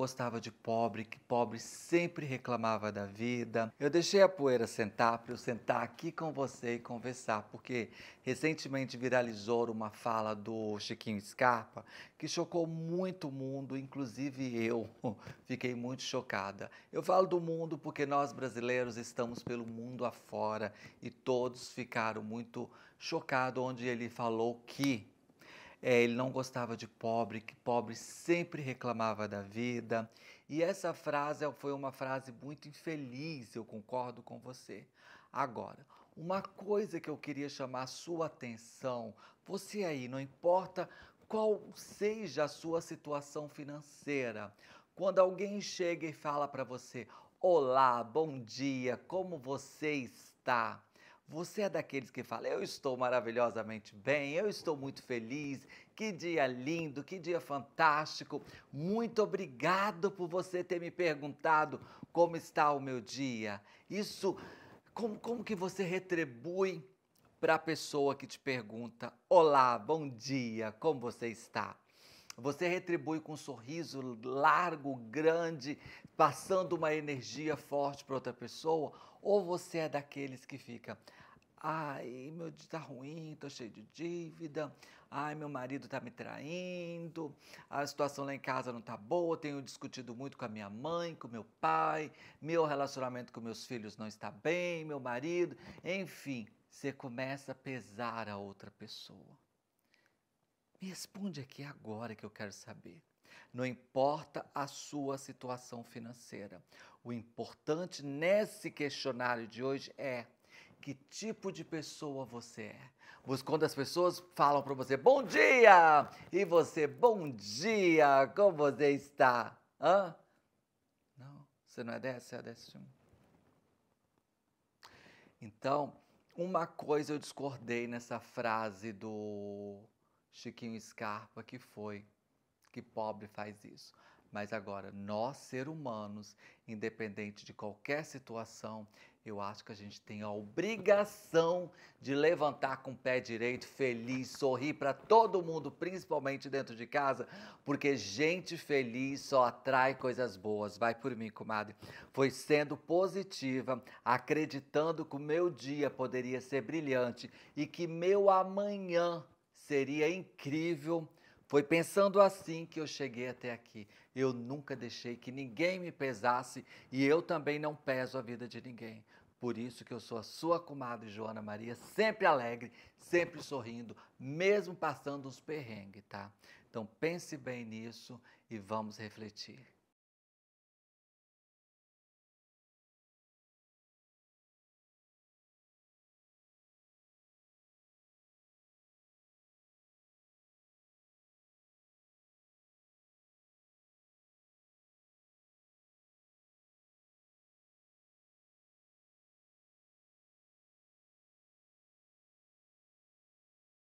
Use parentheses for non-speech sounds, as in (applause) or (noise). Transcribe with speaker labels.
Speaker 1: gostava de pobre, que pobre sempre reclamava da vida. Eu deixei a poeira sentar para eu sentar aqui com você e conversar, porque recentemente viralizou uma fala do Chiquinho Scarpa que chocou muito o mundo, inclusive eu. (laughs) Fiquei muito chocada. Eu falo do mundo porque nós brasileiros estamos pelo mundo afora e todos ficaram muito chocados onde ele falou que é, ele não gostava de pobre, que pobre sempre reclamava da vida. E essa frase é, foi uma frase muito infeliz, eu concordo com você. Agora, uma coisa que eu queria chamar a sua atenção, você aí, não importa qual seja a sua situação financeira, quando alguém chega e fala para você: Olá, bom dia, como você está? Você é daqueles que fala: Eu estou maravilhosamente bem, eu estou muito feliz, que dia lindo, que dia fantástico. Muito obrigado por você ter me perguntado como está o meu dia. Isso, como, como que você retribui para a pessoa que te pergunta: Olá, bom dia, como você está? Você retribui com um sorriso largo, grande, passando uma energia forte para outra pessoa? Ou você é daqueles que fica, ai, meu dia tá ruim, tô cheio de dívida, ai, meu marido tá me traindo, a situação lá em casa não tá boa, tenho discutido muito com a minha mãe, com meu pai, meu relacionamento com meus filhos não está bem, meu marido, enfim, você começa a pesar a outra pessoa. Me responde aqui agora que eu quero saber. Não importa a sua situação financeira. O importante nesse questionário de hoje é que tipo de pessoa você é. Quando as pessoas falam para você bom dia e você bom dia, como você está? Hã? Não, você não é dessa, é desse. Então, uma coisa eu discordei nessa frase do Chiquinho Scarpa que foi, que pobre faz isso. Mas agora, nós, ser humanos, independente de qualquer situação, eu acho que a gente tem a obrigação de levantar com o pé direito, feliz, sorrir para todo mundo, principalmente dentro de casa, porque gente feliz só atrai coisas boas. Vai por mim, comadre. Foi sendo positiva, acreditando que o meu dia poderia ser brilhante e que meu amanhã seria incrível. Foi pensando assim que eu cheguei até aqui. Eu nunca deixei que ninguém me pesasse e eu também não peso a vida de ninguém. Por isso que eu sou a sua comadre Joana Maria, sempre alegre, sempre sorrindo, mesmo passando uns perrengues, tá? Então pense bem nisso e vamos refletir.